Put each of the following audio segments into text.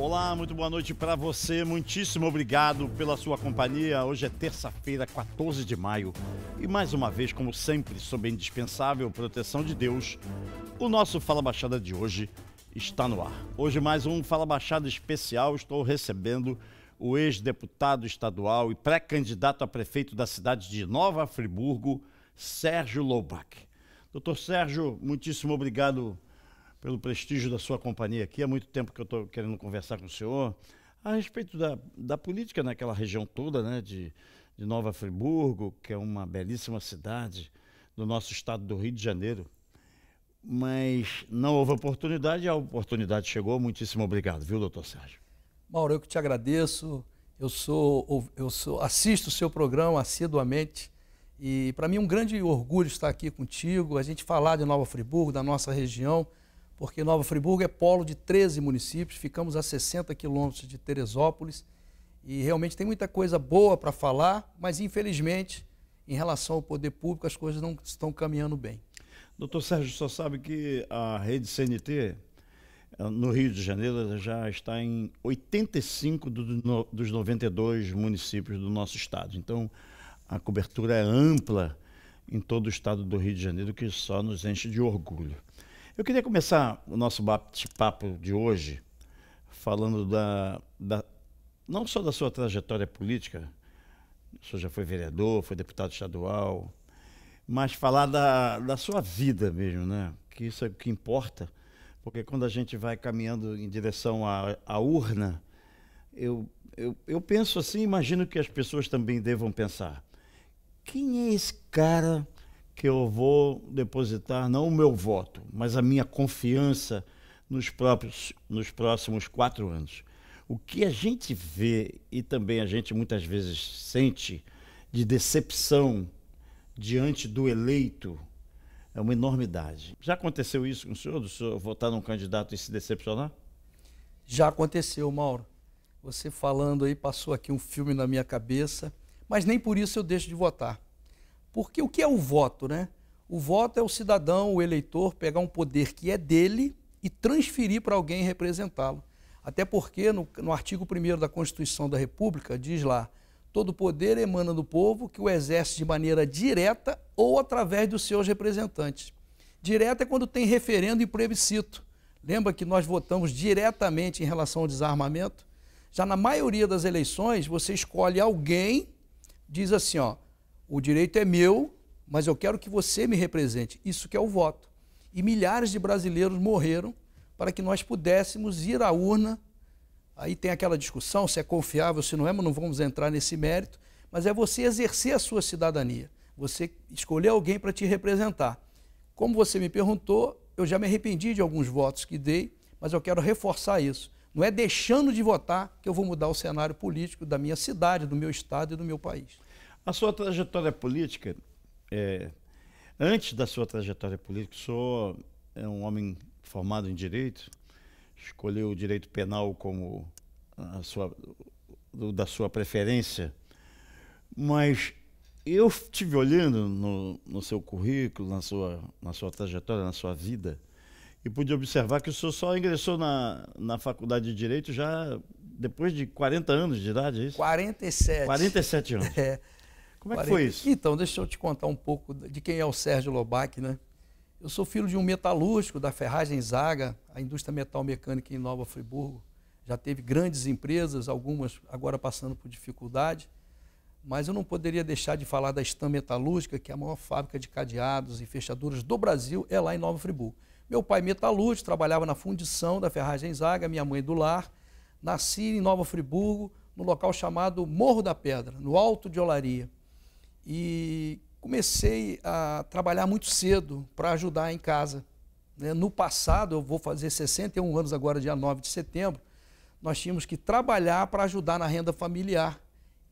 Olá, muito boa noite para você. Muitíssimo obrigado pela sua companhia. Hoje é terça-feira, 14 de maio. E mais uma vez, como sempre, sob a indispensável proteção de Deus, o nosso Fala Baixada de hoje está no ar. Hoje, mais um Fala Baixada especial. Estou recebendo o ex-deputado estadual e pré-candidato a prefeito da cidade de Nova Friburgo, Sérgio Loubach. Doutor Sérgio, muitíssimo obrigado pelo prestígio da sua companhia aqui. Há muito tempo que eu estou querendo conversar com o senhor a respeito da, da política naquela região toda, né, de, de Nova Friburgo, que é uma belíssima cidade do nosso estado do Rio de Janeiro. Mas não houve oportunidade, a oportunidade chegou. Muitíssimo obrigado, viu, doutor Sérgio? Mauro, eu que te agradeço. Eu sou, eu sou, assisto o seu programa assiduamente e para mim é um grande orgulho estar aqui contigo, a gente falar de Nova Friburgo, da nossa região porque Nova Friburgo é polo de 13 municípios, ficamos a 60 quilômetros de Teresópolis e realmente tem muita coisa boa para falar, mas infelizmente, em relação ao poder público, as coisas não estão caminhando bem. Doutor Sérgio, só sabe que a rede CNT eh, no Rio de Janeiro já está em 85 dos 92 municípios do nosso estado. Então, a cobertura é ampla em todo o estado do Rio de Janeiro, que só nos enche de orgulho. Eu queria começar o nosso bate-papo de hoje falando da, da, não só da sua trajetória política, o senhor já foi vereador, foi deputado estadual, mas falar da, da sua vida mesmo, né? Que isso é o que importa, porque quando a gente vai caminhando em direção à, à urna, eu, eu, eu penso assim, imagino que as pessoas também devam pensar. Quem é esse cara que eu vou depositar não o meu voto, mas a minha confiança nos, próprios, nos próximos quatro anos. O que a gente vê e também a gente muitas vezes sente de decepção diante do eleito é uma enormidade. Já aconteceu isso com o senhor, do senhor votar num candidato e se decepcionar? Já aconteceu, Mauro. Você falando aí, passou aqui um filme na minha cabeça, mas nem por isso eu deixo de votar. Porque o que é o voto, né? O voto é o cidadão, o eleitor, pegar um poder que é dele e transferir para alguém representá-lo. Até porque no, no artigo 1 da Constituição da República diz lá: todo poder emana do povo que o exerce de maneira direta ou através dos seus representantes. Direta é quando tem referendo e plebiscito. Lembra que nós votamos diretamente em relação ao desarmamento? Já na maioria das eleições, você escolhe alguém, diz assim, ó, o direito é meu, mas eu quero que você me represente. Isso que é o voto. E milhares de brasileiros morreram para que nós pudéssemos ir à urna. Aí tem aquela discussão se é confiável, se não é, mas não vamos entrar nesse mérito. Mas é você exercer a sua cidadania, você escolher alguém para te representar. Como você me perguntou, eu já me arrependi de alguns votos que dei, mas eu quero reforçar isso. Não é deixando de votar que eu vou mudar o cenário político da minha cidade, do meu estado e do meu país. A sua trajetória política, é, antes da sua trajetória política, o senhor é um homem formado em direito, escolheu o direito penal como a sua, da sua preferência, mas eu estive olhando no, no, seu currículo, na sua, na sua trajetória, na sua vida, e pude observar que o senhor só ingressou na, na faculdade de Direito já depois de 40 anos de idade, é isso? 47. 47 anos. É. Como é que foi isso? Então, deixa eu te contar um pouco de quem é o Sérgio Lobac, né? Eu sou filho de um metalúrgico da Ferragem Zaga, a indústria metal mecânica em Nova Friburgo. Já teve grandes empresas, algumas agora passando por dificuldade. Mas eu não poderia deixar de falar da Stam Metalúrgica, que é a maior fábrica de cadeados e fechaduras do Brasil, é lá em Nova Friburgo. Meu pai metalúrgico, trabalhava na fundição da Ferragem Zaga, minha mãe do lar. Nasci em Nova Friburgo, no local chamado Morro da Pedra, no Alto de Olaria. E comecei a trabalhar muito cedo para ajudar em casa. Né? No passado, eu vou fazer 61 anos agora, dia 9 de setembro, nós tínhamos que trabalhar para ajudar na renda familiar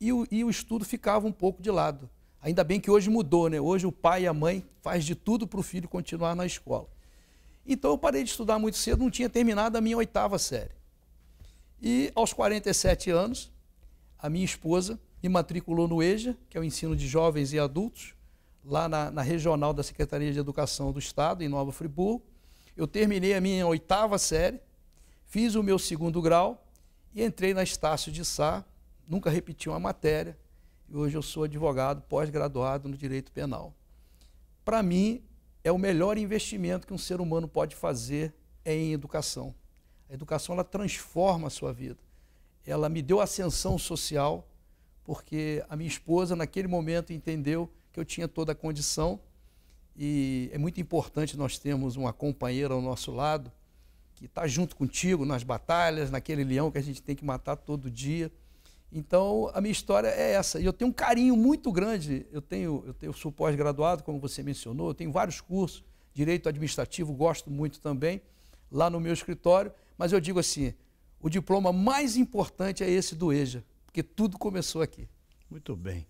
e o, e o estudo ficava um pouco de lado. Ainda bem que hoje mudou, né? Hoje o pai e a mãe faz de tudo para o filho continuar na escola. Então eu parei de estudar muito cedo, não tinha terminado a minha oitava série. E aos 47 anos, a minha esposa me matriculou no EJA, que é o ensino de jovens e adultos, lá na, na regional da Secretaria de Educação do Estado, em Nova Friburgo. Eu terminei a minha oitava série, fiz o meu segundo grau e entrei na Estácio de Sá, nunca repeti uma matéria, e hoje eu sou advogado pós-graduado no direito penal. Para mim, é o melhor investimento que um ser humano pode fazer é em educação. A educação ela transforma a sua vida. Ela me deu ascensão social, porque a minha esposa, naquele momento, entendeu que eu tinha toda a condição e é muito importante nós termos uma companheira ao nosso lado que está junto contigo nas batalhas, naquele leão que a gente tem que matar todo dia. Então, a minha história é essa. E eu tenho um carinho muito grande. Eu tenho, eu tenho sou pós-graduado, como você mencionou, eu tenho vários cursos, direito administrativo, gosto muito também, lá no meu escritório. Mas eu digo assim: o diploma mais importante é esse do EJA, porque tudo começou aqui. Muito bem.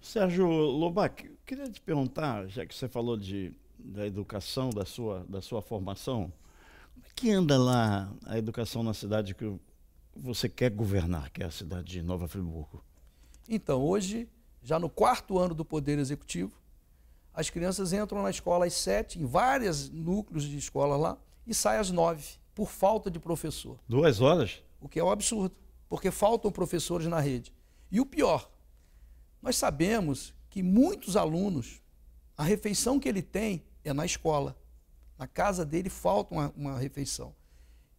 Sérgio Lobac, queria te perguntar, já que você falou de, da educação, da sua, da sua formação, como é que anda lá a educação na cidade que você quer governar, que é a cidade de Nova Friburgo? Então, hoje, já no quarto ano do Poder Executivo, as crianças entram na escola às sete, em vários núcleos de escola lá, e saem às nove, por falta de professor. Duas horas? O que é um absurdo porque faltam professores na rede. E o pior, nós sabemos que muitos alunos, a refeição que ele tem é na escola. Na casa dele falta uma, uma refeição.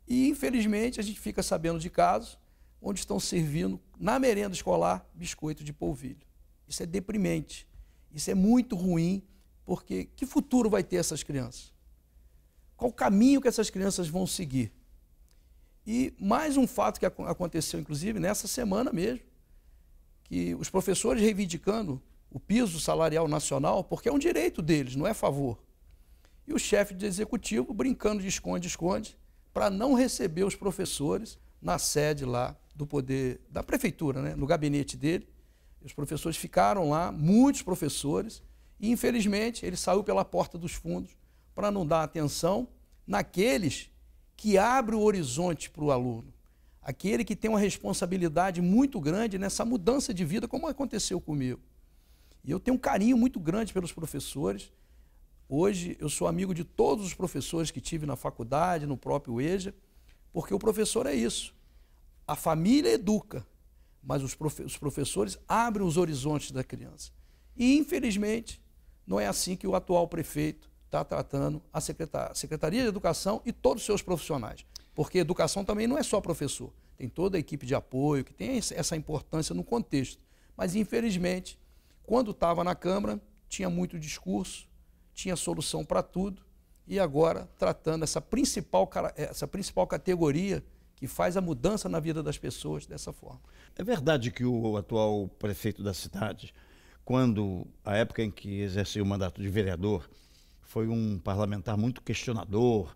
E, infelizmente, a gente fica sabendo de casos onde estão servindo, na merenda escolar, biscoito de polvilho. Isso é deprimente. Isso é muito ruim, porque que futuro vai ter essas crianças? Qual o caminho que essas crianças vão seguir? E mais um fato que aconteceu, inclusive, nessa semana mesmo, que os professores reivindicando o piso salarial nacional, porque é um direito deles, não é favor. E o chefe de executivo brincando de esconde-esconde para não receber os professores na sede lá do poder da prefeitura, né, no gabinete dele. Os professores ficaram lá, muitos professores, e infelizmente ele saiu pela porta dos fundos para não dar atenção naqueles que abre o horizonte para o aluno, aquele que tem uma responsabilidade muito grande nessa mudança de vida, como aconteceu comigo. E eu tenho um carinho muito grande pelos professores. Hoje eu sou amigo de todos os professores que tive na faculdade, no próprio EJA, porque o professor é isso. A família educa, mas os, profe os professores abrem os horizontes da criança. E, infelizmente, não é assim que o atual prefeito está tratando a Secretaria, de Educação e todos os seus profissionais. Porque educação também não é só professor, tem toda a equipe de apoio que tem essa importância no contexto. Mas, infelizmente, quando estava na Câmara, tinha muito discurso, tinha solução para tudo, e agora tratando essa principal, essa principal categoria que faz a mudança na vida das pessoas dessa forma. É verdade que o atual prefeito da cidade, quando, a época em que exerceu o mandato de vereador, foi um parlamentar muito questionador,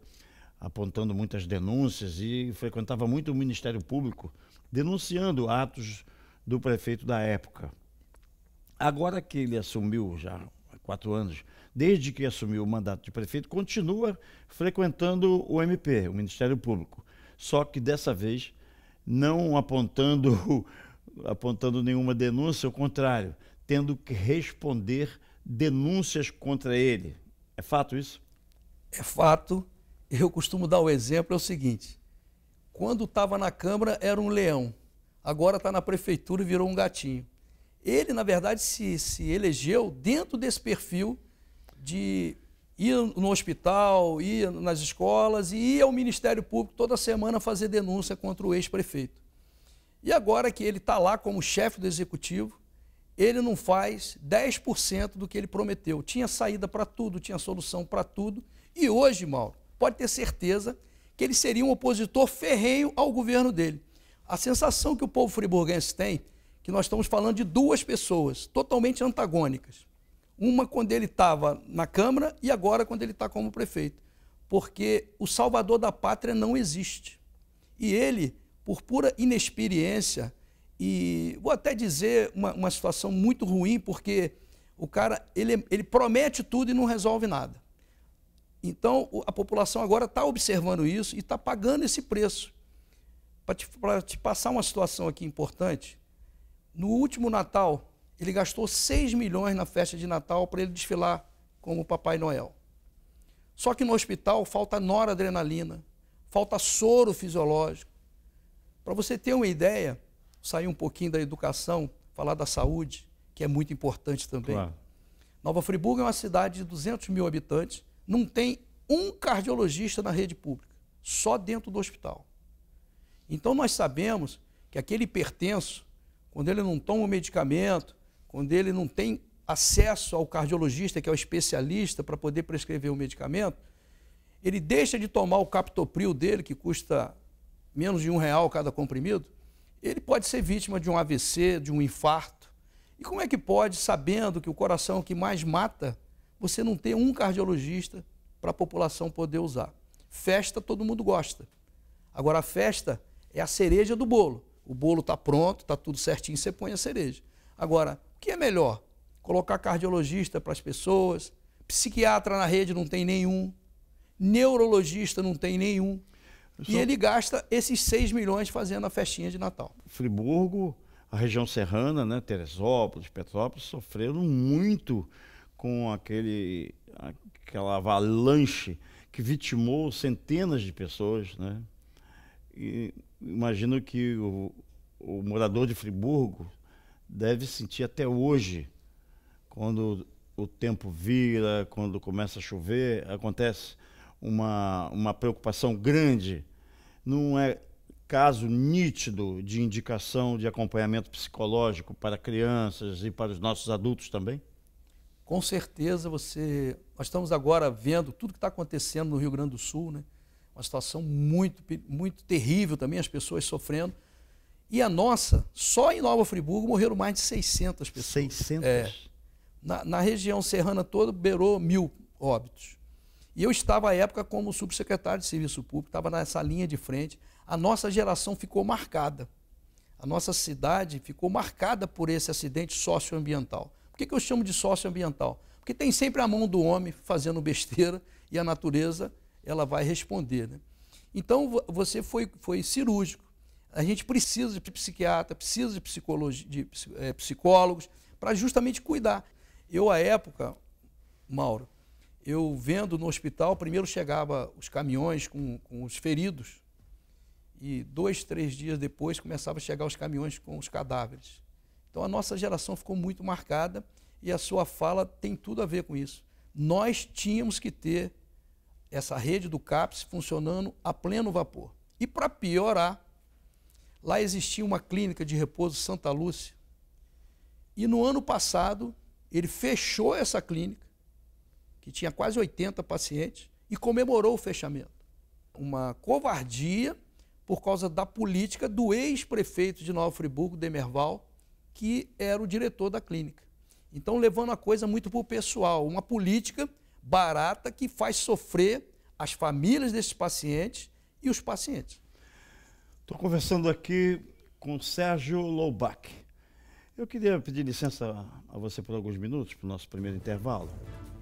apontando muitas denúncias e frequentava muito o Ministério Público, denunciando atos do prefeito da época. Agora que ele assumiu, já há quatro anos, desde que assumiu o mandato de prefeito, continua frequentando o MP, o Ministério Público. Só que dessa vez não apontando, apontando nenhuma denúncia, ao contrário, tendo que responder denúncias contra ele, é fato isso? É fato. Eu costumo dar o exemplo, é o seguinte. Quando estava na Câmara era um leão, agora está na Prefeitura e virou um gatinho. Ele, na verdade, se, se elegeu dentro desse perfil de ir no hospital, ir nas escolas e ir ao Ministério Público toda semana fazer denúncia contra o ex-prefeito. E agora que ele está lá como chefe do executivo, ele não faz 10% do que ele prometeu. Tinha saída para tudo, tinha solução para tudo. E hoje, Mauro, pode ter certeza que ele seria um opositor ferrenho ao governo dele. A sensação que o povo friburguense tem é que nós estamos falando de duas pessoas totalmente antagônicas. Uma quando ele estava na Câmara e agora quando ele está como prefeito. Porque o salvador da pátria não existe. E ele, por pura inexperiência, e vou até dizer uma, uma situação muito ruim, porque o cara ele, ele promete tudo e não resolve nada. Então a população agora está observando isso e está pagando esse preço. Para te, te passar uma situação aqui importante, no último Natal, ele gastou 6 milhões na festa de Natal para ele desfilar como Papai Noel. Só que no hospital falta noradrenalina, falta soro fisiológico. Para você ter uma ideia, sair um pouquinho da educação, falar da saúde, que é muito importante também. Claro. Nova Friburgo é uma cidade de 200 mil habitantes, não tem um cardiologista na rede pública, só dentro do hospital. Então nós sabemos que aquele hipertenso, quando ele não toma o medicamento, quando ele não tem acesso ao cardiologista, que é o especialista, para poder prescrever o medicamento, ele deixa de tomar o captopril dele, que custa menos de um real cada comprimido, ele pode ser vítima de um AVC, de um infarto. E como é que pode, sabendo que o coração é o que mais mata, você não ter um cardiologista para a população poder usar? Festa todo mundo gosta. Agora a festa é a cereja do bolo. O bolo está pronto, está tudo certinho, você põe a cereja. Agora, o que é melhor? Colocar cardiologista para as pessoas, psiquiatra na rede não tem nenhum, neurologista não tem nenhum. E ele gasta esses 6 milhões fazendo a festinha de Natal. Friburgo, a região serrana, né, Teresópolis, Petrópolis, sofreram muito com aquele, aquela avalanche que vitimou centenas de pessoas. Né? E imagino que o, o morador de Friburgo deve sentir até hoje, quando o tempo vira, quando começa a chover, acontece uma, uma preocupação grande não é caso nítido de indicação de acompanhamento psicológico para crianças e para os nossos adultos também? Com certeza você. Nós estamos agora vendo tudo que está acontecendo no Rio Grande do Sul, né? Uma situação muito, muito terrível também, as pessoas sofrendo. E a nossa, só em Nova Friburgo morreram mais de 600 pessoas. 600? É, na, na região serrana toda, beirou mil óbitos. E eu estava à época como subsecretário de Serviço Público, estava nessa linha de frente. A nossa geração ficou marcada. A nossa cidade ficou marcada por esse acidente socioambiental. Por que, que eu chamo de socioambiental? Porque tem sempre a mão do homem fazendo besteira e a natureza ela vai responder. Né? Então você foi, foi cirúrgico. A gente precisa de psiquiatra, precisa de, de é, psicólogos para justamente cuidar. Eu, à época, Mauro, eu vendo no hospital, primeiro chegava os caminhões com, com os feridos e dois, três dias depois começava a chegar os caminhões com os cadáveres. Então a nossa geração ficou muito marcada e a sua fala tem tudo a ver com isso. Nós tínhamos que ter essa rede do CAPS funcionando a pleno vapor. E para piorar, lá existia uma clínica de repouso Santa Lúcia. E no ano passado, ele fechou essa clínica que tinha quase 80 pacientes, e comemorou o fechamento. Uma covardia por causa da política do ex-prefeito de Nova Friburgo, Demerval, que era o diretor da clínica. Então, levando a coisa muito para o pessoal, uma política barata que faz sofrer as famílias desses pacientes e os pacientes. Estou conversando aqui com Sérgio Loubach. Eu queria pedir licença a você por alguns minutos, para o nosso primeiro intervalo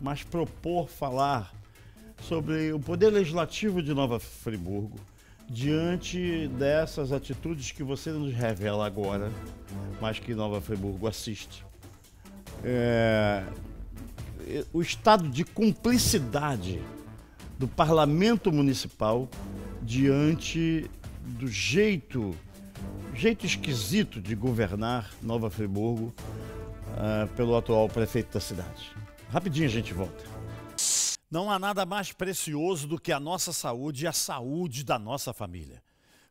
mas propor falar sobre o poder legislativo de Nova Friburgo diante dessas atitudes que você nos revela agora, mas que Nova Friburgo assiste. É, o estado de cumplicidade do parlamento municipal diante do jeito jeito esquisito de governar Nova Friburgo uh, pelo atual prefeito da cidade. Rapidinho a gente volta. Não há nada mais precioso do que a nossa saúde e a saúde da nossa família,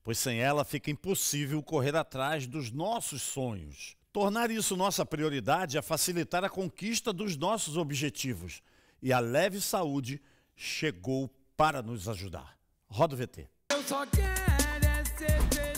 pois sem ela fica impossível correr atrás dos nossos sonhos. Tornar isso nossa prioridade é facilitar a conquista dos nossos objetivos. E a Leve Saúde chegou para nos ajudar. Roda o VT. Eu só quero é ser feliz.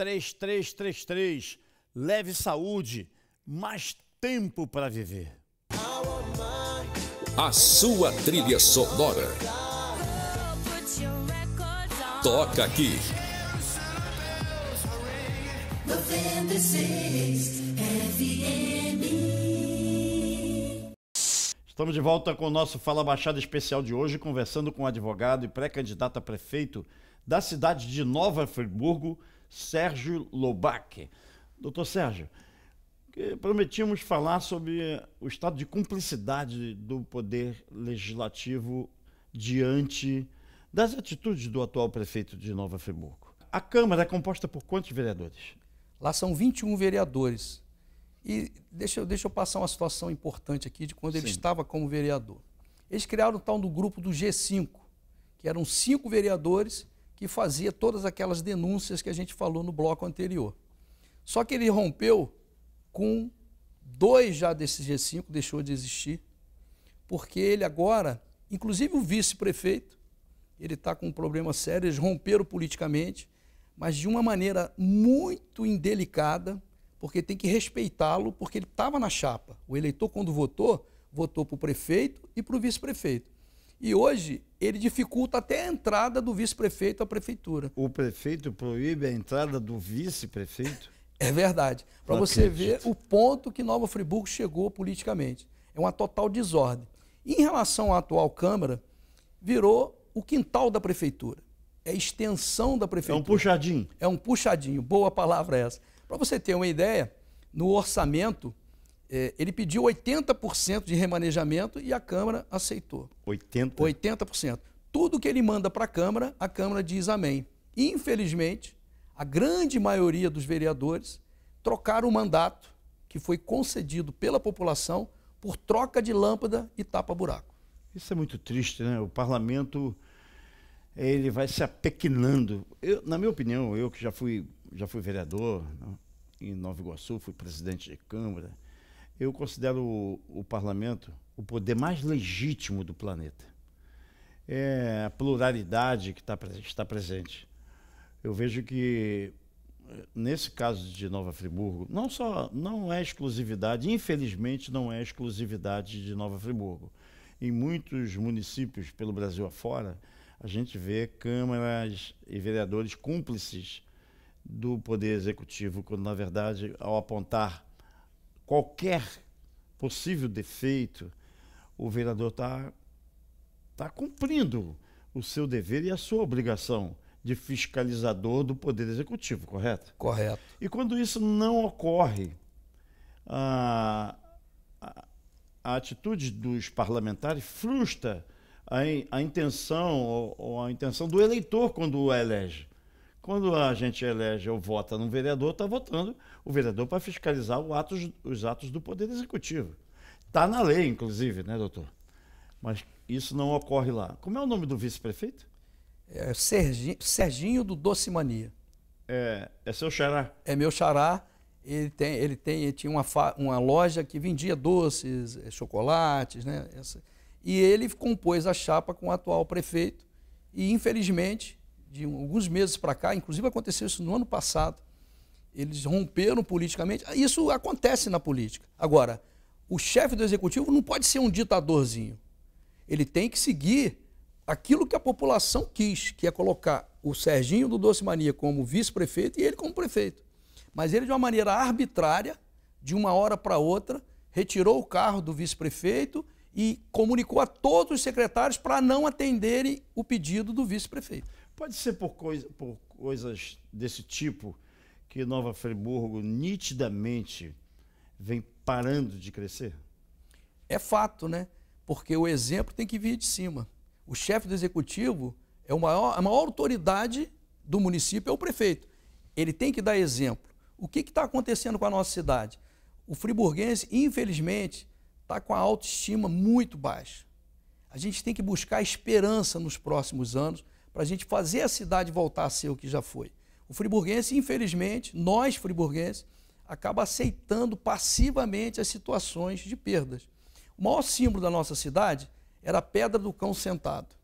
3333. Leve saúde, mais tempo para viver. A sua trilha sonora. Toca aqui. Estamos de volta com o nosso Fala Baixada especial de hoje, conversando com o advogado e pré-candidato a prefeito da cidade de Nova Friburgo, Sérgio Lobac. Doutor Sérgio, prometíamos falar sobre o estado de cumplicidade do Poder Legislativo diante das atitudes do atual prefeito de Nova Friburgo. A Câmara é composta por quantos vereadores? Lá são 21 vereadores. E deixa eu, deixa eu passar uma situação importante aqui de quando Sim. ele estava como vereador. Eles criaram o tal do grupo do G5, que eram cinco vereadores que fazia todas aquelas denúncias que a gente falou no bloco anterior. Só que ele rompeu com dois já desses G5, deixou de existir, porque ele agora, inclusive o vice-prefeito, ele está com um problema sério, eles romperam politicamente, mas de uma maneira muito indelicada, porque tem que respeitá-lo, porque ele estava na chapa. O eleitor, quando votou, votou para o prefeito e para o vice-prefeito. E hoje ele dificulta até a entrada do vice-prefeito à prefeitura. O prefeito proíbe a entrada do vice-prefeito? É verdade. Para você acredito. ver o ponto que Nova Friburgo chegou politicamente. É uma total desordem. Em relação à atual Câmara, virou o quintal da prefeitura. É extensão da prefeitura. É um puxadinho. É um puxadinho. Boa palavra essa. Para você ter uma ideia, no orçamento é, ele pediu 80% de remanejamento e a Câmara aceitou. 80%? 80%. Tudo que ele manda para a Câmara, a Câmara diz amém. Infelizmente, a grande maioria dos vereadores trocaram o mandato que foi concedido pela população por troca de lâmpada e tapa-buraco. Isso é muito triste, né? O parlamento ele vai se apequinando. Eu, na minha opinião, eu que já fui, já fui vereador né, em Nova Iguaçu, fui presidente de Câmara, eu considero o, o parlamento o poder mais legítimo do planeta. É a pluralidade que tá, está presente. Eu vejo que nesse caso de Nova Friburgo, não só não é exclusividade, infelizmente não é exclusividade de Nova Friburgo. Em muitos municípios pelo Brasil afora, a gente vê câmaras e vereadores cúmplices do poder executivo, quando na verdade, ao apontar qualquer possível defeito, o vereador está tá cumprindo o seu dever e a sua obrigação de fiscalizador do Poder Executivo, correto? Correto. E quando isso não ocorre, a, a, a atitude dos parlamentares frustra a, a intenção ou, ou, a intenção do eleitor quando o elege. Quando a gente elege ou vota num vereador, está votando o vereador para fiscalizar atos, os atos do Poder Executivo. Está na lei, inclusive, né, doutor? Mas isso não ocorre lá. Como é o nome do vice-prefeito? É Serginho, Serginho do Doce Mania. É, é seu xará? É meu xará. Ele, tem, ele, tem, ele tinha uma, uma loja que vendia doces, eh, chocolates, né? Essa. E ele compôs a chapa com o atual prefeito. E, infelizmente, de alguns meses para cá, inclusive aconteceu isso no ano passado, eles romperam politicamente. Ah, isso acontece na política. Agora, o chefe do executivo não pode ser um ditadorzinho. Ele tem que seguir aquilo que a população quis, que é colocar o Serginho do Doce Mania como vice-prefeito e ele como prefeito. Mas ele, de uma maneira arbitrária, de uma hora para outra, retirou o carro do vice-prefeito e comunicou a todos os secretários para não atenderem o pedido do vice-prefeito. Pode ser por, coisa, por coisas desse tipo que Nova Friburgo nitidamente vem parando de crescer? É fato, né? Porque o exemplo tem que vir de cima. O chefe do executivo é maior, a maior autoridade do município, é o prefeito. Ele tem que dar exemplo. O que está acontecendo com a nossa cidade? O friburguense, infelizmente, está com a autoestima muito baixa. A gente tem que buscar esperança nos próximos anos para a gente fazer a cidade voltar a ser o que já foi. O friburguense, infelizmente, nós friburguenses, acaba aceitando passivamente as situações de perdas. O maior símbolo da nossa cidade era a pedra do cão sentado.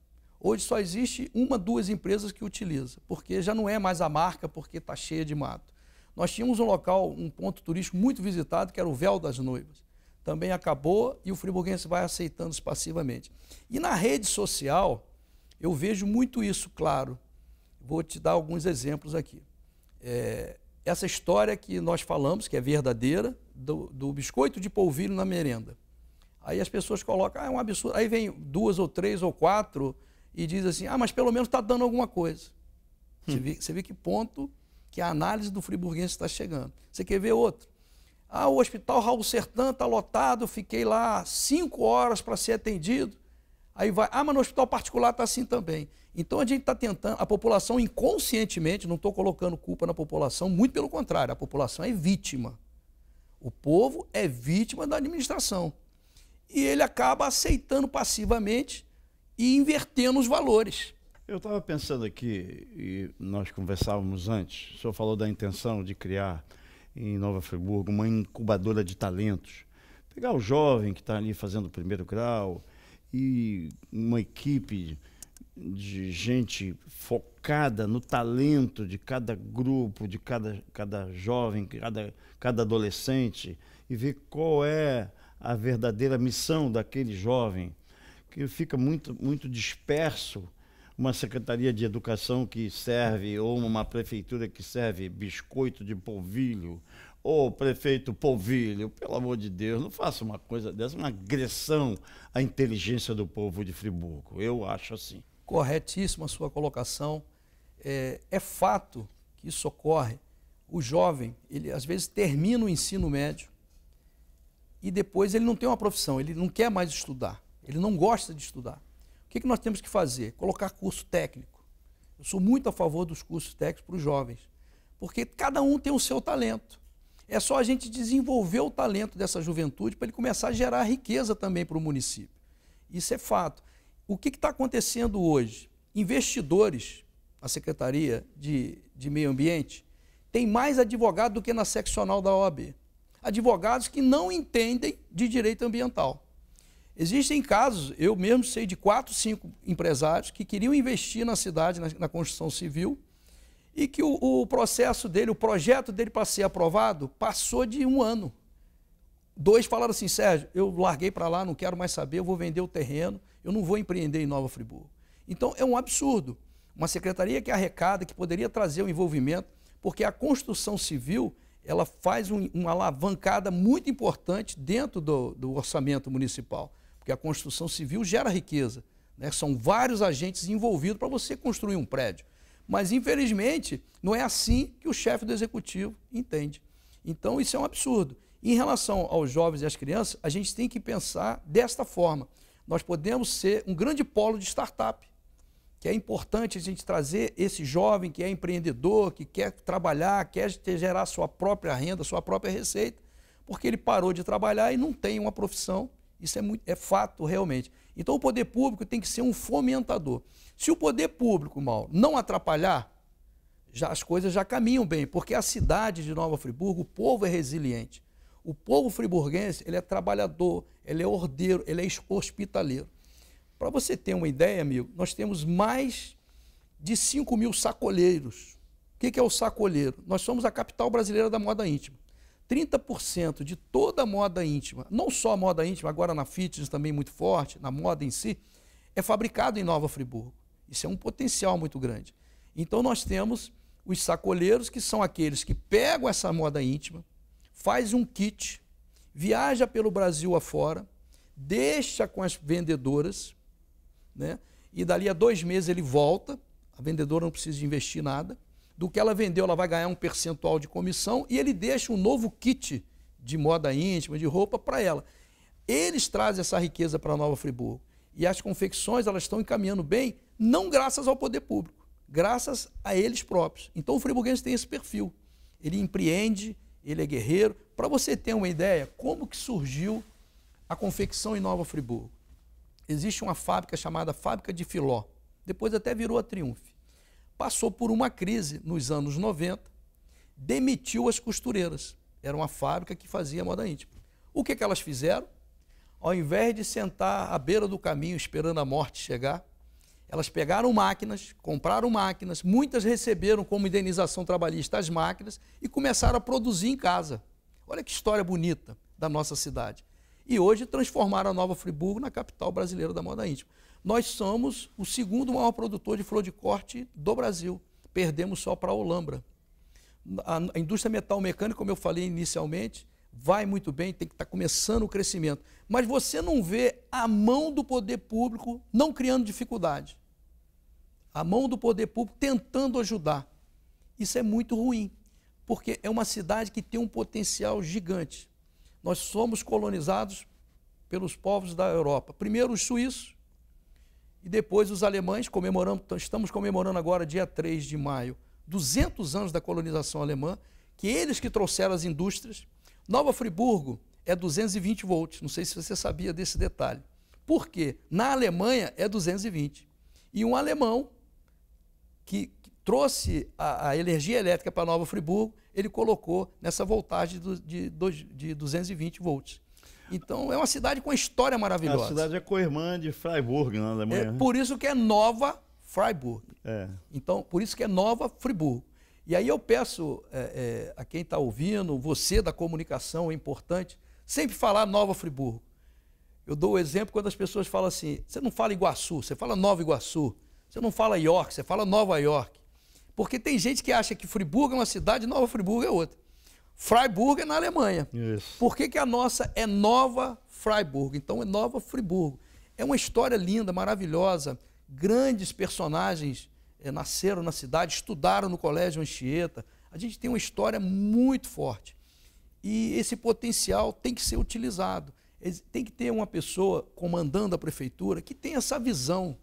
Hoje só existe uma, duas empresas que utiliza, porque já não é mais a marca, porque está cheia de mato. Nós tínhamos um local, um ponto turístico muito visitado, que era o Véu das Noivas. Também acabou e o friburguense vai aceitando se passivamente. E na rede social, eu vejo muito isso, claro. Vou te dar alguns exemplos aqui. É, essa história que nós falamos, que é verdadeira, do, do, biscoito de polvilho na merenda. Aí as pessoas colocam, ah, é um absurdo. Aí vem duas ou três ou quatro e diz assim, ah, mas pelo menos está dando alguma coisa. Hum. Você, vê, você vê que ponto que a análise do friburguense está chegando. Você quer ver outro? Ah, o hospital Raul Sertã está lotado, fiquei lá cinco horas para ser atendido. Aí vai, ah, mas no hospital particular está assim também. Então a gente está tentando, a população inconscientemente, não estou colocando culpa na população, muito pelo contrário, a população é vítima. O povo é vítima da administração. E ele acaba aceitando passivamente e invertendo os valores. Eu estava pensando aqui, e nós conversávamos antes, o senhor falou da intenção de criar em Nova Friburgo uma incubadora de talentos. Pegar o jovem que está ali fazendo o primeiro grau, e uma equipe de gente focada no talento de cada grupo, de cada, cada jovem, cada, cada adolescente, e ver qual é a verdadeira missão daquele jovem, que fica muito, muito disperso. Uma secretaria de educação que serve, ou uma prefeitura que serve biscoito de polvilho, Ô, oh, prefeito Polvilho, pelo amor de Deus, não faça uma coisa dessa, uma agressão à inteligência do povo de Friburgo. Eu acho assim. Corretíssima a sua colocação. É, é, fato que isso ocorre. O jovem, ele às vezes termina o ensino médio e depois ele não tem uma profissão, ele não quer mais estudar, ele não gosta de estudar. O que, que nós temos que fazer? Colocar curso técnico. Eu sou muito a favor dos cursos técnicos para os jovens, porque cada um tem o seu talento. É só a gente desenvolver o talento dessa juventude para ele começar a gerar riqueza também para o município. Isso é fato. O que está acontecendo hoje? Investidores, a Secretaria de, de Meio Ambiente, tem mais advogado do que na seccional da OAB. Advogados que não entendem de direito ambiental. Existem casos, eu mesmo sei de quatro, cinco empresários que queriam investir na cidade, na, na construção civil, e que o, o processo dele, o projeto dele para ser aprovado, passou de um ano. Dois falaram assim, Sérgio, eu larguei para lá, não quero mais saber, eu vou vender o terreno, eu não vou empreender em Nova Friburgo. Então é um absurdo. Uma secretaria que arrecada, que poderia trazer o envolvimento, porque a construção civil ela faz um, uma alavancada muito importante dentro do, do, orçamento municipal, porque a construção civil gera riqueza. Né? São vários agentes envolvidos para você construir um prédio. Mas, infelizmente, não é assim que o chefe do executivo entende. Então, isso é um absurdo. Em relação aos jovens e às crianças, a gente tem que pensar desta forma. Nós podemos ser um grande polo de startup, que é importante a gente trazer esse jovem que é empreendedor, que quer trabalhar, quer gerar sua própria renda, sua própria receita, porque ele parou de trabalhar e não tem uma profissão. Isso é, muito, é fato, realmente. Então, o poder público tem que ser um fomentador. Se o poder público, mal, não atrapalhar, já, as coisas já caminham bem, porque a cidade de Nova Friburgo, o povo é resiliente. O povo friburguense, ele é trabalhador, ele é ordeiro, ele é hospitaleiro. Para você ter uma ideia, amigo, nós temos mais de 5 mil sacoleiros. O que é o sacoleiro? Nós somos a capital brasileira da moda íntima. 30% de toda a moda íntima, não só a moda íntima, agora na fitness também muito forte, na moda em si, é fabricado em Nova Friburgo. Isso é um potencial muito grande. Então nós temos os sacoleiros, que são aqueles que pegam essa moda íntima, faz um kit, viaja pelo Brasil afora, deixa com as vendedoras, né? e dali a dois meses ele volta, a vendedora não precisa investir nada, do que ela vendeu ela vai ganhar um percentual de comissão e ele deixa um novo kit de moda íntima, de roupa para ela. Eles trazem essa riqueza para Nova Friburgo. E as confecções, elas estão encaminhando bem não graças ao poder público, graças a eles próprios. Então o friburguense tem esse perfil. Ele empreende, ele é guerreiro. Para você ter uma ideia, como que surgiu a confecção em Nova Friburgo? Existe uma fábrica chamada Fábrica de Filó. Depois até virou a Triunfe. Passou por uma crise nos anos 90, demitiu as costureiras. Era uma fábrica que fazia moda íntima. O que, que elas fizeram? Ao invés de sentar à beira do caminho esperando a morte chegar, elas pegaram máquinas, compraram máquinas, muitas receberam como indenização trabalhista as máquinas e começaram a produzir em casa. Olha que história bonita da nossa cidade. E hoje transformaram a Nova Friburgo na capital brasileira da moda íntima. Nós somos o segundo maior produtor de flor de corte do Brasil. Perdemos só para a Olambra. A indústria metal mecânica, como eu falei inicialmente, vai muito bem, tem que estar tá começando o crescimento. Mas você não vê a mão do poder público não criando dificuldade. A mão do poder público tentando ajudar. Isso é muito ruim, porque é uma cidade que tem um potencial gigante. Nós somos colonizados pelos povos da Europa. Primeiro os suíços e depois os alemães, comemorando, estamos comemorando agora dia 3 de maio, 200 anos da colonização alemã, que eles que trouxeram as indústrias, Nova Friburgo é 220 volts, não sei se você sabia desse detalhe. Por quê? Na Alemanha é 220. E um alemão que trouxe a, a energia elétrica para Nova Friburgo, ele colocou nessa voltagem de, de 220 volts. Então é uma cidade com uma história maravilhosa. A cidade é co-irmã de Freiburg, na né, Alemanha. É, por isso que é Nova Freiburg. É. Então, por isso que é Nova Friburgo. E aí eu peço é, é, a quem está ouvindo, você da comunicação é importante, sempre falar Nova Friburgo. Eu dou o exemplo quando as pessoas falam assim: você não fala Iguaçu, você fala Nova Iguaçu, você não fala York, você fala Nova York. Porque tem gente que acha que Friburgo é uma cidade e Nova Friburgo é outra. Freiburg é na Alemanha. Isso. Por que, que a nossa é Nova Freiburg? Então é Nova Friburgo. É uma história linda, maravilhosa, grandes personagens é, nasceram na cidade, estudaram no Colégio Anchieta. A gente tem uma história muito forte. E esse potencial tem que ser utilizado. É, tem que ter uma pessoa comandando a prefeitura que tenha essa visão,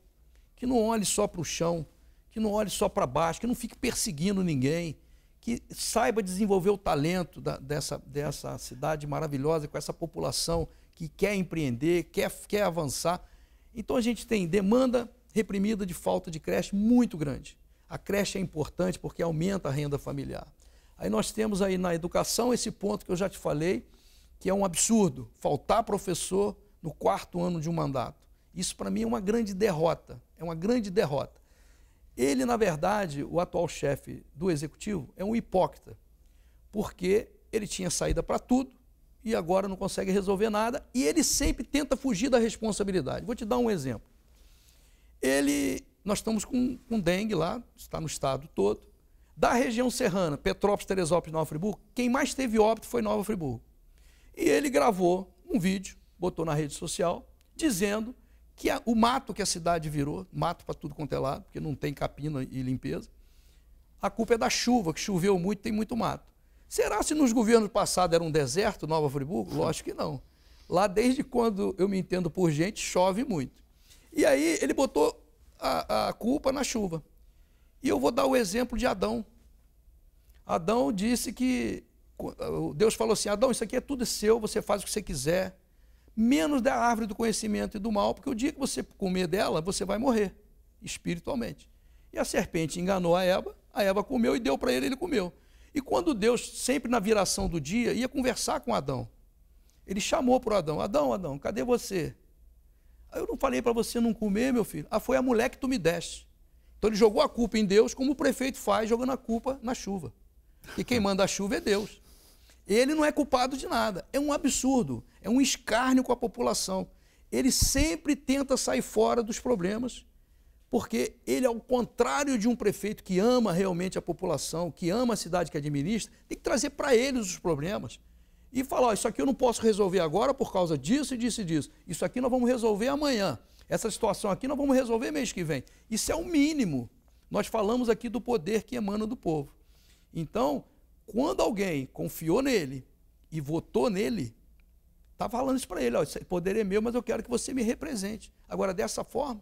que não olhe só para o chão, que não olhe só para baixo, que não fique perseguindo ninguém, que saiba desenvolver o talento da, dessa, dessa cidade maravilhosa, com essa população que quer empreender, quer, quer avançar. Então a gente tem demanda reprimida de falta de creche muito grande. A creche é importante porque aumenta a renda familiar. Aí nós temos aí na educação esse ponto que eu já te falei, que é um absurdo, faltar professor no quarto ano de um mandato. Isso para mim é uma grande derrota, é uma grande derrota. Ele, na verdade, o atual chefe do executivo, é um hipócrita, porque ele tinha saída para tudo e agora não consegue resolver nada e ele sempre tenta fugir da responsabilidade. Vou te dar um exemplo ele, nós estamos com, com dengue lá, está no estado todo. Da região serrana, Petrópolis, Teresópolis, Nova Friburgo, quem mais teve óbito foi Nova Friburgo. E ele gravou um vídeo, botou na rede social, dizendo que a, o mato que a cidade virou, mato para tudo quanto é lado, porque não tem capina e limpeza, a culpa é da chuva, que choveu muito, tem muito mato. Será se nos governos passados era um deserto, Nova Friburgo? Lógico que não. Lá, desde quando eu me entendo por gente, chove muito. E aí ele botou a, a culpa na chuva. E eu vou dar o exemplo de Adão. Adão disse que Deus falou assim: Adão, isso aqui é tudo seu, você faz o que você quiser, menos da árvore do conhecimento e do mal, porque o dia que você comer dela, você vai morrer espiritualmente. E a serpente enganou a Eva, a Eva comeu e deu para ele, ele comeu. E quando Deus, sempre na viração do dia, ia conversar com Adão, ele chamou para Adão: Adão, Adão, cadê você? Aí eu não falei para você não comer, meu filho. Ah, foi a mulher que tu me deste. Então ele jogou a culpa em Deus, como o prefeito faz, jogando a culpa na chuva. E quem manda a chuva é Deus. Ele não é culpado de nada. É um absurdo, é um escárnio com a população. Ele sempre tenta sair fora dos problemas, porque ele, ao contrário de um prefeito que ama realmente a população, que ama a cidade que administra, tem que trazer para eles os problemas e falar: oh, Isso aqui eu não posso resolver agora por causa disso e disso e disso. Isso aqui nós vamos resolver amanhã. Essa situação aqui nós vamos resolver mês que vem. Isso é o mínimo. Nós falamos aqui do poder que emana do povo. Então, quando alguém confiou nele e votou nele, está falando isso para ele: o poder é meu, mas eu quero que você me represente. Agora, dessa forma.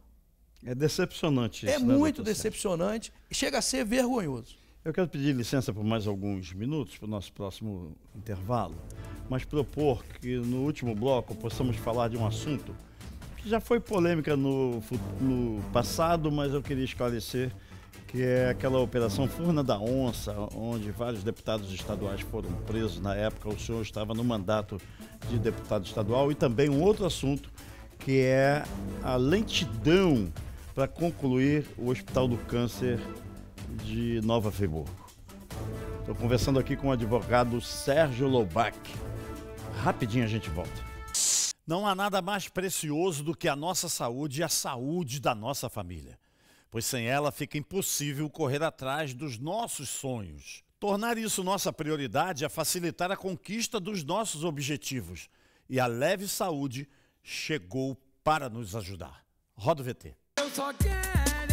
É decepcionante é isso. É né, muito decepcionante. Chega a ser vergonhoso. Eu quero pedir licença por mais alguns minutos para o nosso próximo intervalo, mas propor que no último bloco possamos falar de um assunto que já foi polêmica no, no passado, mas eu queria esclarecer que é aquela operação Furna da Onça, onde vários deputados estaduais foram presos na época. O senhor estava no mandato de deputado estadual e também um outro assunto que é a lentidão para concluir o Hospital do Câncer de Nova Friburgo. Estou conversando aqui com o advogado Sérgio Lobac. Rapidinho a gente volta. Não há nada mais precioso do que a nossa saúde e a saúde da nossa família, pois sem ela fica impossível correr atrás dos nossos sonhos. Tornar isso nossa prioridade é facilitar a conquista dos nossos objetivos. E a Leve Saúde chegou para nos ajudar. Roda o VT. Eu só quero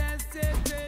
é ser feliz.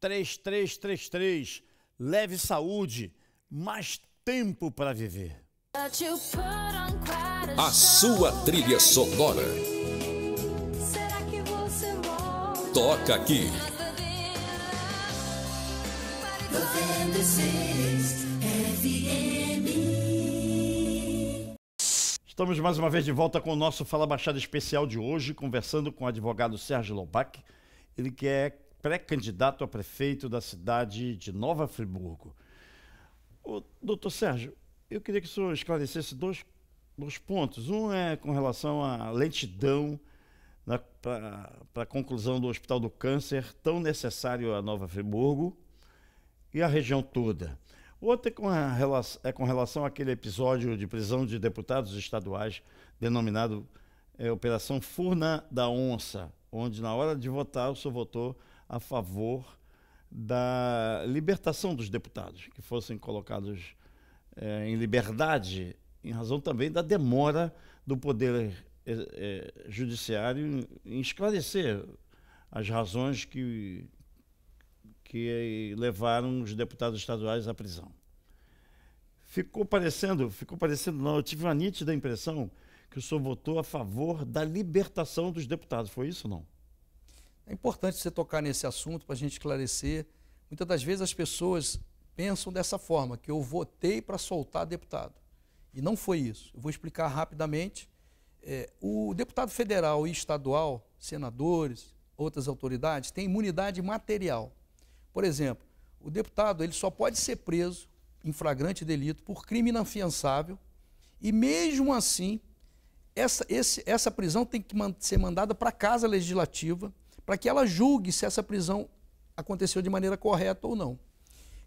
3333. Leve saúde, mais tempo para viver. A sua trilha sonora. Toca aqui. Estamos mais uma vez de volta com o nosso Fala Baixada Especial de hoje, conversando com o advogado Sérgio Lombac. Ele que é pré-candidato a prefeito da cidade de Nova Friburgo. O, doutor Sérgio, eu queria que o senhor esclarecesse dois, dois pontos. Um é com relação à lentidão para a conclusão do Hospital do Câncer, tão necessário a Nova Friburgo e a região toda. Outro é com, relação, é com relação àquele episódio de prisão de deputados estaduais, denominado é, Operação Furna da Onça, onde na hora de votar o senhor votou a favor da libertação dos deputados, que fossem colocados eh, em liberdade, em razão também da demora do Poder eh, eh, Judiciário em esclarecer as razões que, que levaram os deputados estaduais à prisão. Ficou parecendo, ficou parecendo, não, eu tive uma nítida impressão que o senhor votou a favor da libertação dos deputados, foi isso ou não? É importante você tocar nesse assunto para a gente esclarecer. Muitas das vezes as pessoas pensam dessa forma, que eu votei para soltar deputado. E não foi isso. Eu vou explicar rapidamente. É, o deputado federal e estadual, senadores, outras autoridades, têm imunidade material. Por exemplo, o deputado ele só pode ser preso em flagrante delito por crime inafiançável e mesmo assim essa, esse, essa prisão tem que man ser mandada para a casa legislativa para que ela julgue se essa prisão aconteceu de maneira correta ou não.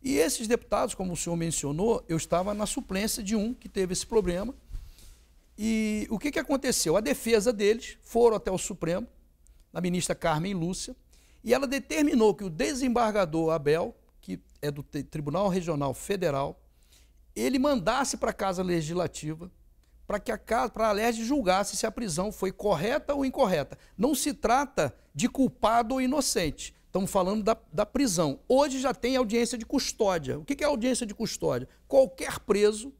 E esses deputados, como o senhor mencionou, eu estava na suplência de um que teve esse problema. E o que, que aconteceu? A defesa deles foram até o Supremo, na ministra Carmen Lúcia, e ela determinou que o desembargador Abel, que é do Tribunal Regional Federal, ele mandasse para a Casa Legislativa para que a casa, para a Alerj julgasse se a prisão foi correta ou incorreta. Não se trata de culpado ou inocente. Estamos falando da, da prisão. Hoje já tem audiência de custódia. O que é audiência de custódia? Qualquer preso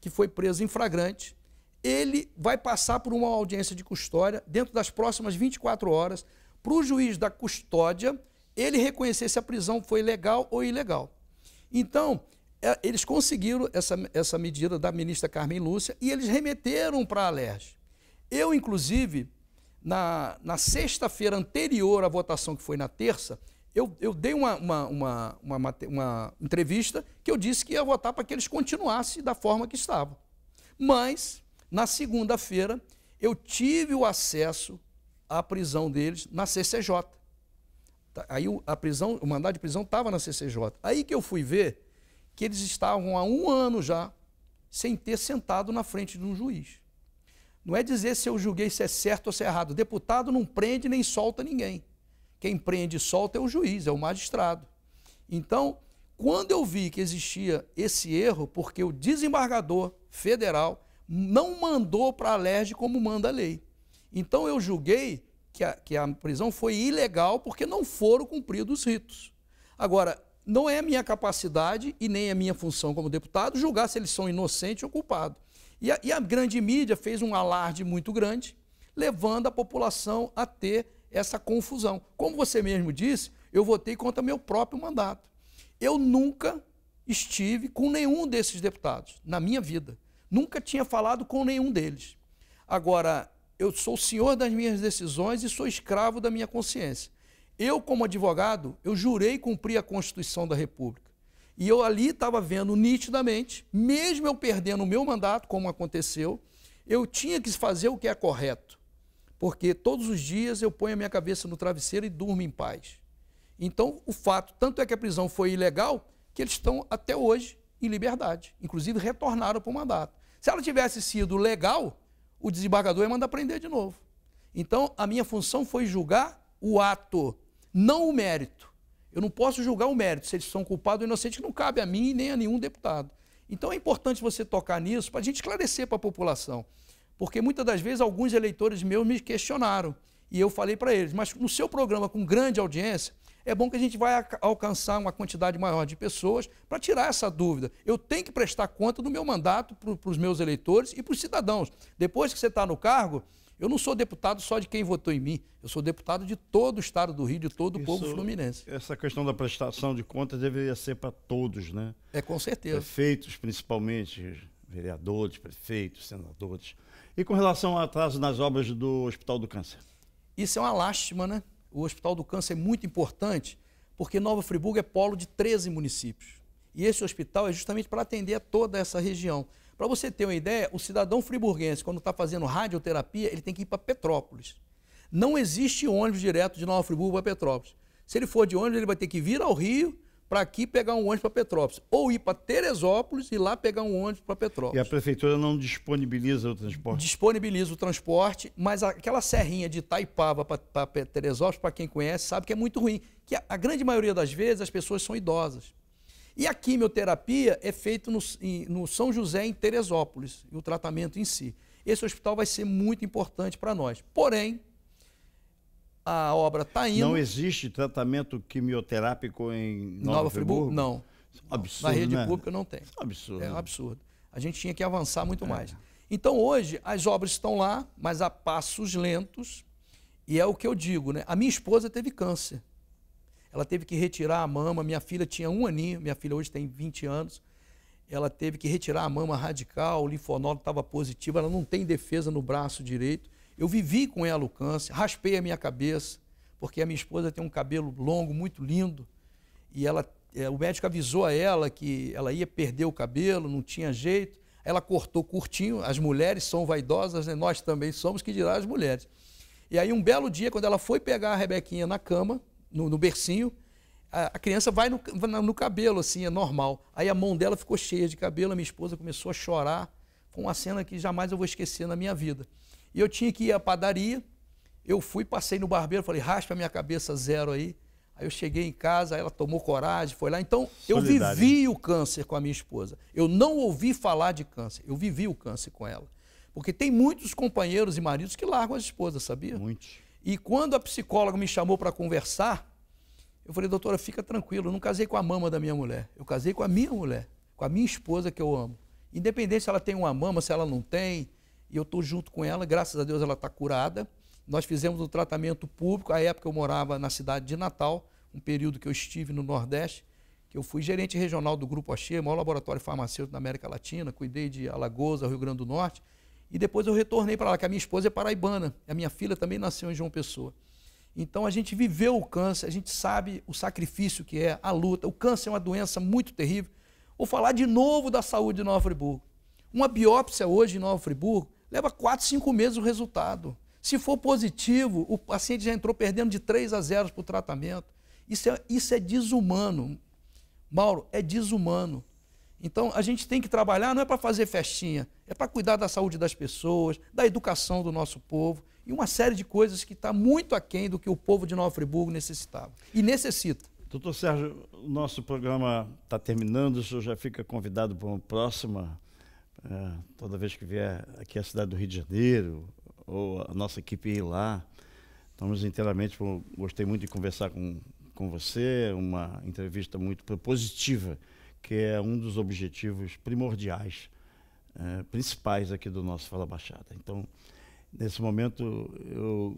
que foi preso em flagrante, ele vai passar por uma audiência de custódia dentro das próximas 24 horas para o juiz da custódia ele reconhecer se a prisão foi legal ou ilegal. Então, é, eles conseguiram essa, essa medida da ministra Carmen Lúcia e eles remeteram para a Alerj. Eu, inclusive, na, na sexta-feira anterior à votação, que foi na terça, eu, eu dei uma, uma, uma, uma, entrevista que eu disse que ia votar para que eles continuassem da forma que estavam. Mas, na segunda-feira, eu tive o acesso à prisão deles na CCJ. Tá, aí a prisão, o mandado de prisão estava na CCJ. Aí que eu fui ver que eles estavam há um ano já sem ter sentado na frente de um juiz. Não é dizer se eu julguei se é certo ou se é errado. O deputado não prende nem solta ninguém. Quem prende e solta é o juiz, é o magistrado. Então, quando eu vi que existia esse erro, porque o desembargador federal não mandou para a LERJ como manda a lei. Então, eu julguei que a, que a prisão foi ilegal porque não foram cumpridos os ritos. Agora, não é a minha capacidade e nem a minha função como deputado julgar se eles são inocentes ou culpados. E a, e a grande mídia fez um alarde muito grande, levando a população a ter essa confusão. Como você mesmo disse, eu votei contra meu próprio mandato. Eu nunca estive com nenhum desses deputados na minha vida. Nunca tinha falado com nenhum deles. Agora, eu sou o senhor das minhas decisões e sou escravo da minha consciência. Eu, como advogado, eu jurei cumprir a Constituição da República. E eu ali estava vendo nitidamente, mesmo eu perdendo o meu mandato, como aconteceu, eu tinha que fazer o que é correto. Porque todos os dias eu ponho a minha cabeça no travesseiro e durmo em paz. Então, o fato, tanto é que a prisão foi ilegal, que eles estão até hoje em liberdade. Inclusive, retornaram para o mandato. Se ela tivesse sido legal, o desembargador ia mandar prender de novo. Então, a minha função foi julgar o ato não o mérito. Eu não posso julgar o mérito, se eles são culpados ou inocentes, que não cabe a mim nem a nenhum deputado. Então é importante você tocar nisso para a gente esclarecer para a população. Porque muitas das vezes alguns eleitores meus me questionaram. E eu falei para eles, mas no seu programa com grande audiência, é bom que a gente vai alcançar uma quantidade maior de pessoas para tirar essa dúvida. Eu tenho que prestar conta do meu mandato para os meus eleitores e para os cidadãos. Depois que você está no cargo, eu não sou deputado só de quem votou em mim, eu sou deputado de todo o estado do Rio, de todo o povo fluminense. Essa questão da prestação de contas deveria ser para todos, né? É, com certeza. Prefeitos, principalmente, vereadores, prefeitos, senadores. E com relação ao atraso nas obras do Hospital do Câncer? Isso é uma lástima, né? O Hospital do Câncer é muito importante, porque Nova Friburgo é polo de 13 municípios. E esse hospital é justamente para atender a toda essa região. Para você ter uma ideia, o cidadão friburguense, quando está fazendo radioterapia, ele tem que ir para Petrópolis. Não existe ônibus direto de Nova Friburgo para Petrópolis. Se ele for de ônibus, ele vai ter que vir ao Rio para aqui pegar um ônibus para Petrópolis. Ou ir para Teresópolis e lá pegar um ônibus para Petrópolis. E a prefeitura não disponibiliza o transporte? Disponibiliza o transporte, mas aquela serrinha de Itaipava para Teresópolis, para quem conhece, sabe que é muito ruim. Que a, a grande maioria das vezes as pessoas são idosas. E a quimioterapia é feita no, no São José, em Teresópolis, e o tratamento em si. Esse hospital vai ser muito importante para nós. Porém, a obra está indo. Não existe tratamento quimioterápico em Nova, Nova Friburgo? Friburgo? Não. É absurdo, Na rede né? pública não tem. É absurdo. É um absurdo. A gente tinha que avançar muito é. mais. Então, hoje, as obras estão lá, mas a passos lentos. E é o que eu digo, né? A minha esposa teve câncer. Ela teve que retirar a mama. Minha filha tinha um aninho, minha filha hoje tem 20 anos. Ela teve que retirar a mama radical, o linfonodo estava positivo, ela não tem defesa no braço direito. Eu vivi com ela o câncer, raspei a minha cabeça, porque a minha esposa tem um cabelo longo, muito lindo, e ela, é, o médico avisou a ela que ela ia perder o cabelo, não tinha jeito. Ela cortou curtinho, as mulheres são vaidosas, né? nós também somos, que dirá as mulheres. E aí, um belo dia, quando ela foi pegar a Rebequinha na cama, no, no bercinho, a, a, criança vai no, no cabelo, assim, é normal. Aí a mão dela ficou cheia de cabelo, a minha esposa começou a chorar. Foi uma cena que jamais eu vou esquecer na minha vida. E eu tinha que ir à padaria, eu fui, passei no barbeiro, falei, raspa a minha cabeça zero aí. Aí eu cheguei em casa, ela tomou coragem, foi lá. Então, Solidário. eu vivi o câncer com a minha esposa. Eu não ouvi falar de câncer, eu vivi o câncer com ela. Porque tem muitos companheiros e maridos que largam as esposas, sabia? Muitos. E quando a psicóloga me chamou para conversar, eu falei, doutora, fica tranquilo, eu não casei com a mama da minha mulher, eu casei com a minha mulher, com a minha esposa que eu amo. Independente se ela tem uma mama, se ela não tem, e eu estou junto com ela, graças a Deus ela está curada. Nós fizemos o um tratamento público, à época eu morava na cidade de Natal, um período que eu estive no Nordeste, que eu fui gerente regional do Grupo Axê, maior laboratório farmacêutico da América Latina, cuidei de Alagoas, Rio Grande do Norte, e depois eu retornei para lá, que a minha esposa é paraibana, a minha filha também nasceu em João Pessoa. Então a gente viveu o câncer, a gente sabe o sacrifício que é, a luta. O câncer é uma doença muito terrível. Vou falar de novo da saúde de Nova Friburgo. Uma biópsia hoje em Nova Friburgo leva 4, 5 meses o resultado. Se for positivo, o paciente já entrou perdendo de 3 a 0 para o tratamento. Isso é, isso é desumano. Mauro, é desumano. Então a gente tem que trabalhar não é para fazer festinha, é para cuidar da saúde das pessoas, da educação do nosso povo e uma série de coisas que está muito aquém do que o povo de Nova Friburgo necessitava e necessita. Doutor Sérgio, o nosso programa está terminando, o senhor já fica convidado para uma próxima, é, toda vez que vier aqui à cidade do Rio de Janeiro, ou a nossa equipe ir lá. Estamos inteiramente, gostei muito de conversar com, com você, uma entrevista muito propositiva que é um dos objetivos primordiais, é, principais aqui do nosso Fala Baixada. Então, nesse momento, eu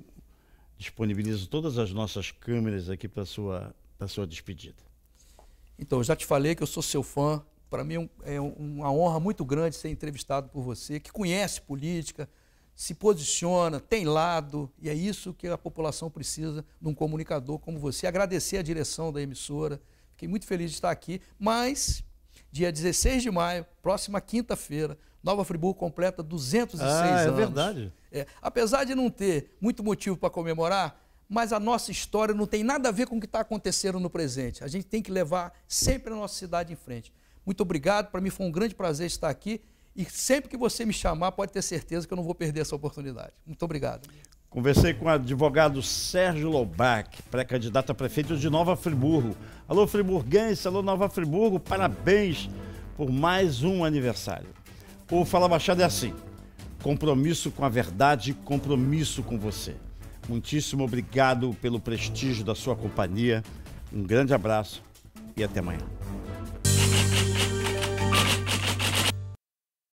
disponibilizo todas as nossas câmeras aqui para sua para sua despedida. Então, eu já te falei que eu sou seu fã. Para mim é, é uma honra muito grande ser entrevistado por você, que conhece política, se posiciona, tem lado, e é isso que a população precisa de um comunicador como você. Agradecer a direção da emissora, Fiquei muito feliz de estar aqui, mas dia 16 de maio, próxima quinta-feira, Nova Friburgo completa 206 ah, é anos. Verdade. É verdade. Apesar de não ter muito motivo para comemorar, mas a nossa história não tem nada a ver com o que está acontecendo no presente. A gente tem que levar sempre a nossa cidade em frente. Muito obrigado, para mim foi um grande prazer estar aqui. E sempre que você me chamar, pode ter certeza que eu não vou perder essa oportunidade. Muito obrigado. Conversei com o advogado Sérgio Lobac, pré-candidato a prefeito de Nova Friburgo. Alô, friburguense, alô, Nova Friburgo, parabéns por mais um aniversário. O Fala Baixada é assim: compromisso com a verdade, compromisso com você. Muitíssimo obrigado pelo prestígio da sua companhia. Um grande abraço e até amanhã.